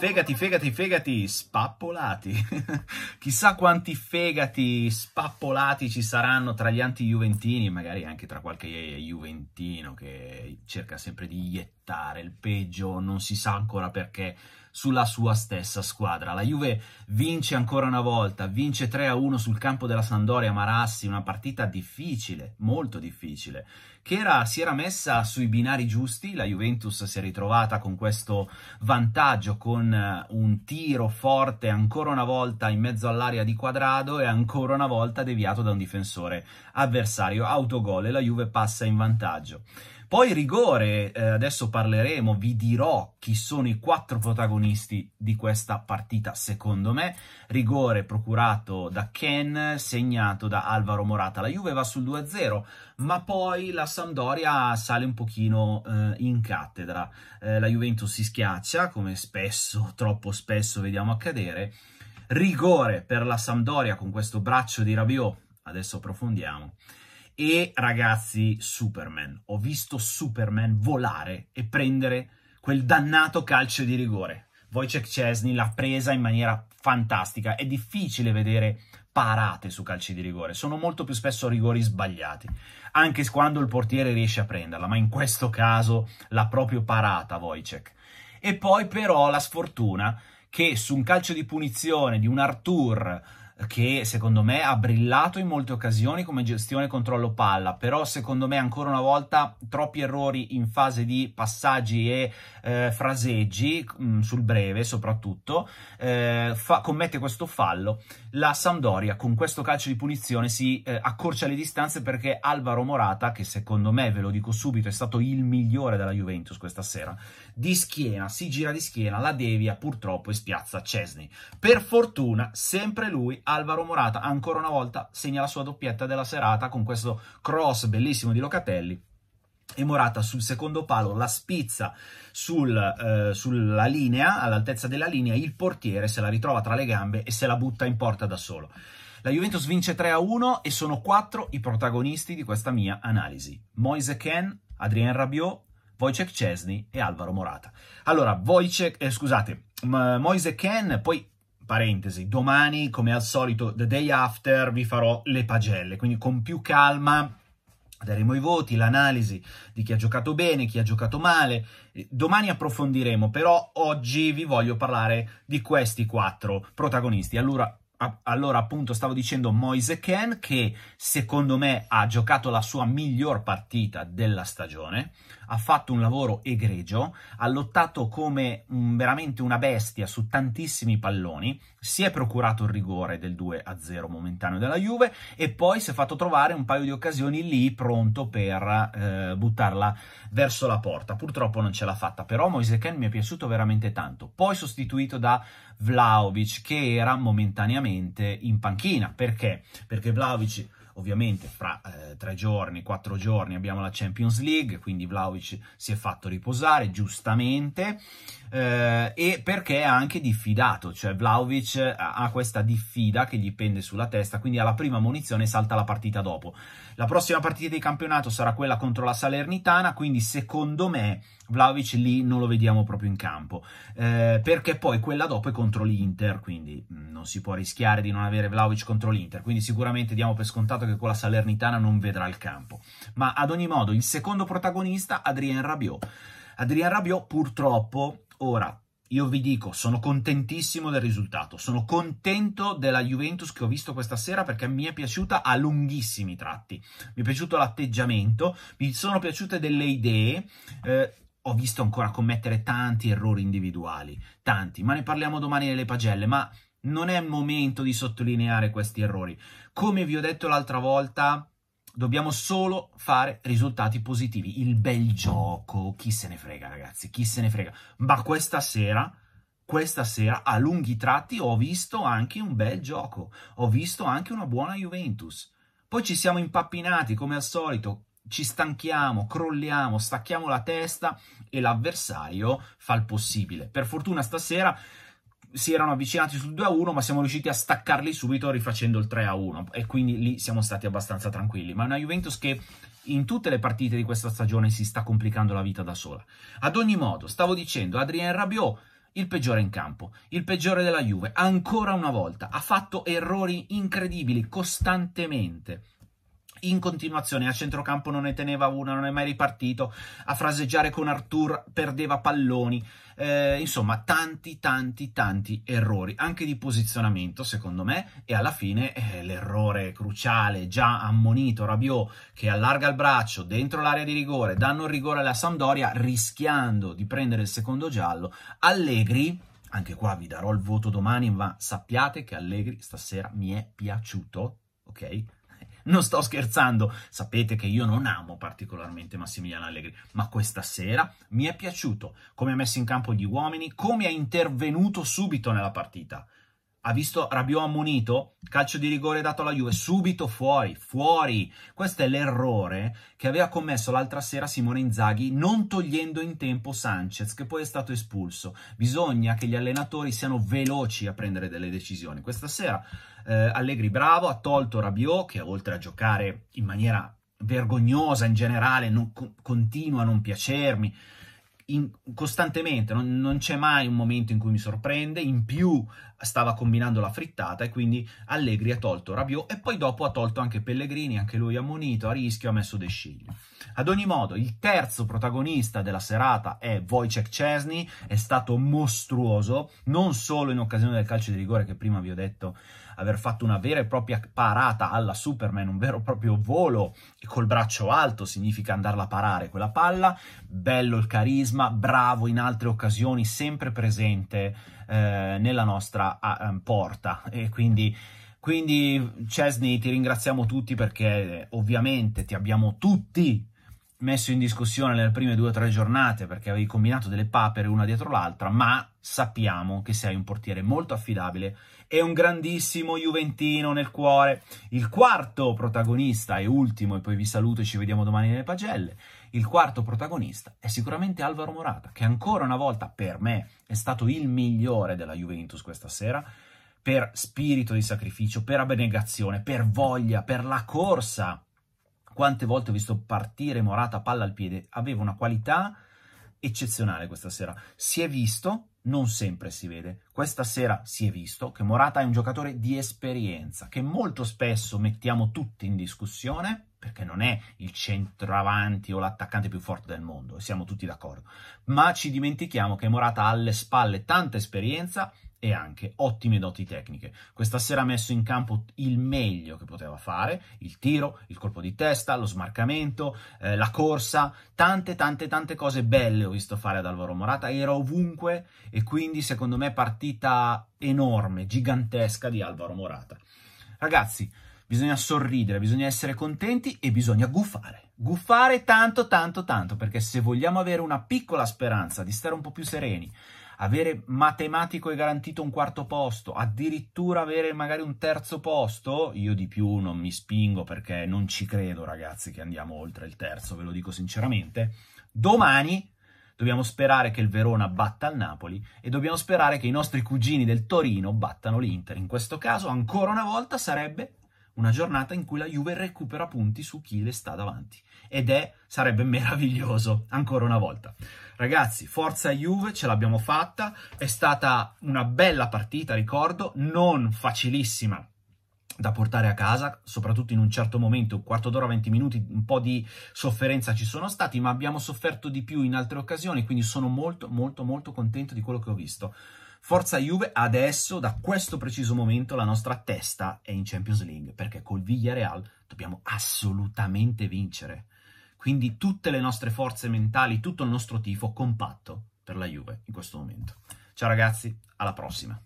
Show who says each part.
Speaker 1: Fegati, fegati, fegati spappolati. Chissà quanti fegati spappolati ci saranno tra gli anti-juventini, e magari anche tra qualche juventino che cerca sempre di iettare il peggio, non si sa ancora perché, sulla sua stessa squadra. La Juve vince ancora una volta, vince 3-1 sul campo della Sandoria Marassi, una partita difficile, molto difficile, che era, si era messa sui binari giusti, la Juventus si è ritrovata con questo vantaggio, con un tiro forte ancora una volta in mezzo all'area di quadrado e ancora una volta deviato da un difensore avversario, autogol e la Juve passa in vantaggio. Poi rigore, eh, adesso parleremo, vi dirò chi sono i quattro protagonisti di questa partita secondo me. Rigore procurato da Ken, segnato da Alvaro Morata. La Juve va sul 2-0, ma poi la Sampdoria sale un pochino eh, in cattedra. Eh, la Juventus si schiaccia, come spesso, troppo spesso vediamo accadere. Rigore per la Sampdoria con questo braccio di Rabiot. Adesso approfondiamo. E ragazzi, Superman. Ho visto Superman volare e prendere quel dannato calcio di rigore. Wojciech Cesny l'ha presa in maniera fantastica. È difficile vedere parate su calci di rigore, sono molto più spesso rigori sbagliati, anche quando il portiere riesce a prenderla, ma in questo caso l'ha proprio parata Wojciech. E poi però la sfortuna che su un calcio di punizione di un Artur che secondo me ha brillato in molte occasioni come gestione controllo palla, però secondo me ancora una volta troppi errori in fase di passaggi e eh, fraseggi mh, mm, sul breve soprattutto, eh, fa, commette questo fallo. La Sampdoria con questo calcio di punizione si eh, accorcia le distanze perché Alvaro Morata, che secondo me, ve lo dico subito, è stato il migliore della Juventus questa sera, di schiena, si gira di schiena, la devia purtroppo e spiazza Cesni. Per fortuna sempre lui ha Alvaro Morata ancora una volta segna la sua doppietta della serata con questo cross bellissimo di Locatelli e Morata sul secondo palo la spizza sul, eh, sulla linea, all'altezza della linea, il portiere se la ritrova tra le gambe e se la butta in porta da solo. La Juventus vince 3-1 e sono quattro i protagonisti di questa mia analisi. Moise Ken, Adrien Rabiot, Wojciech Cesny e Alvaro Morata. Allora, Wojciech, eh, scusate, Moise Ken, poi parentesi, domani come al solito, the day after, vi farò le pagelle, quindi con più calma daremo i voti, l'analisi di chi ha giocato bene, chi ha giocato male. Domani approfondiremo, però oggi vi voglio parlare di questi quattro protagonisti. Allora, allora appunto stavo dicendo Moise Ken che secondo me ha giocato la sua miglior partita della stagione, ha fatto un lavoro egregio, ha lottato come mh, mm, veramente una bestia su tantissimi palloni, si è procurato il rigore del 2 0 momentaneo della Juve e poi si è fatto trovare un paio di occasioni lì pronto per eh, buttarla verso la porta. Purtroppo non ce l'ha fatta, però Moise Ken mi è piaciuto veramente tanto. Poi sostituito da Vlaovic che era momentaneamente in panchina, perché? Perché Vlaovic Ovviamente fra eh, tre giorni, quattro giorni abbiamo la Champions League, quindi Vlaovic si è fatto riposare, giustamente, eh, e perché è anche diffidato, cioè Vlaovic ha questa diffida che gli pende sulla testa, quindi alla prima munizione salta la partita dopo. La prossima partita di campionato sarà quella contro la Salernitana, quindi secondo me Vlaovic lì non lo vediamo proprio in campo, eh, perché poi quella dopo è contro l'Inter, quindi mm, non si può rischiare di non avere Vlaovic contro l'Inter, quindi sicuramente diamo per scontato che con la Salernitana non vedrà il campo. Ma ad ogni modo, il secondo protagonista, Adrien Rabiot. Adrien Rabiot purtroppo, ora io vi dico, sono contentissimo del risultato, sono contento della Juventus che ho visto questa sera perché mi è piaciuta a lunghissimi tratti, mi è piaciuto l'atteggiamento, mi sono piaciute delle idee, eh, ho visto ancora commettere tanti errori individuali, tanti, ma ne parliamo domani nelle pagelle, ma non è il momento di sottolineare questi errori. Come vi ho detto l'altra volta, dobbiamo solo fare risultati positivi, il bel gioco, chi se ne frega ragazzi, chi se ne frega. Ma questa sera questa sera a lunghi tratti ho visto anche un bel gioco, ho visto anche una buona Juventus. Poi ci siamo impappinati come al solito, ci stanchiamo, crolliamo, stacchiamo la testa e l'avversario fa il possibile. Per fortuna stasera si erano avvicinati sul 2-1, ma siamo riusciti a staccarli subito rifacendo il 3-1 e quindi lì siamo stati abbastanza tranquilli. Ma è una Juventus che in tutte le partite di questa stagione si sta complicando la vita da sola. Ad ogni modo, stavo dicendo, Adrien Rabiot il peggiore in campo, il peggiore della Juve, ancora una volta, ha fatto errori incredibili costantemente in continuazione. A centrocampo non ne teneva una, non è mai ripartito. A fraseggiare con Artur perdeva palloni. Eh, insomma, tanti, tanti, tanti errori, anche di posizionamento, secondo me. E alla fine eh, l'errore cruciale, già ammonito Rabiot, che allarga il braccio dentro l'area di rigore, danno il rigore alla Sampdoria, rischiando di prendere il secondo giallo. Allegri. Anche qua vi darò il voto domani, ma sappiate che Allegri stasera mi è piaciuto, ok? non sto scherzando, sapete che io non amo particolarmente Massimiliano Allegri, ma questa sera mi è piaciuto come ha messo in campo gli uomini, come ha intervenuto subito nella partita ha visto Rabiot ammonito, calcio di rigore dato alla Juve, subito fuori, fuori. Questo è l'errore che aveva commesso l'altra sera Simone Inzaghi non togliendo in tempo Sanchez, che poi è stato espulso. Bisogna che gli allenatori siano veloci a prendere delle decisioni. Questa sera eh, Allegri bravo, ha tolto Rabiot, che oltre a giocare in maniera vergognosa in generale, non, continua a non piacermi, in, costantemente, non, non c'è mai un momento in cui mi sorprende, in più stava combinando la frittata e quindi Allegri ha tolto Rabiot e poi dopo ha tolto anche Pellegrini, anche lui ha monito a rischio, ha messo De Sciglio. Ad ogni modo, il terzo protagonista della serata è Wojciech Cesny, è stato mostruoso, non solo in occasione del calcio di rigore che prima vi ho detto aver fatto una vera e propria parata alla Superman, un vero e proprio volo e col braccio alto significa andarla a parare quella palla, bello il carisma, bravo in altre occasioni, sempre presente eh, nella nostra porta a um, porta e quindi quindi Cesny ti ringraziamo tutti perché eh, ovviamente ti abbiamo tutti messo in discussione nelle prime due o tre giornate perché avevi combinato delle papere una dietro l'altra, ma sappiamo che sei un portiere molto affidabile e un grandissimo Juventino nel cuore. Il quarto protagonista e ultimo, e poi vi saluto e ci vediamo domani nelle pagelle. Il quarto protagonista è sicuramente Alvaro Morata, che ancora una volta per me è stato il migliore della Juventus questa sera per spirito di sacrificio, per abnegazione, per voglia, per la corsa. Quante volte ho visto partire Morata palla al piede, aveva una qualità eccezionale questa sera. Si è visto non sempre si vede. Questa sera si è visto che Morata è un giocatore di esperienza, che molto spesso mettiamo tutti in discussione, perché non è il centravanti o l'attaccante più forte del mondo, siamo tutti d'accordo, ma ci dimentichiamo che Morata ha alle spalle tanta esperienza e anche ottime doti tecniche. Questa sera ha messo in campo il meglio che poteva fare, il tiro, il colpo di testa, lo smarcamento, eh, la corsa, tante tante tante cose belle ho visto fare ad Alvaro Morata, era ovunque e quindi secondo me partita enorme, gigantesca di Alvaro Morata. Ragazzi, bisogna sorridere, bisogna essere contenti e bisogna guffare. Guffare tanto, tanto, tanto, perché se vogliamo avere una piccola speranza di stare un po' più sereni, avere matematico e garantito un quarto posto, addirittura avere magari un terzo posto, io di più non mi spingo perché non ci credo ragazzi che andiamo oltre il terzo, ve lo dico sinceramente. Domani dobbiamo sperare che il Verona batta il Napoli e dobbiamo sperare che i nostri cugini del Torino battano l'Inter. In questo caso ancora una volta sarebbe una giornata in cui la Juve recupera punti su chi le sta davanti. Ed è, sarebbe meraviglioso, ancora una volta. Ragazzi, forza Juve, ce l'abbiamo fatta, è stata una bella partita, ricordo, non facilissima da portare a casa, soprattutto in un certo momento, un quarto d'ora, venti minuti, un po' di sofferenza ci sono stati, ma abbiamo sofferto di più in altre occasioni, quindi sono molto, molto, molto contento di quello che ho visto. Forza Juve, adesso, da questo preciso momento, la nostra testa è in Champions League, perché col Villarreal dobbiamo assolutamente vincere. Quindi tutte le nostre forze mentali, tutto il nostro tifo compatto per la Juve in questo momento. Ciao ragazzi, alla prossima.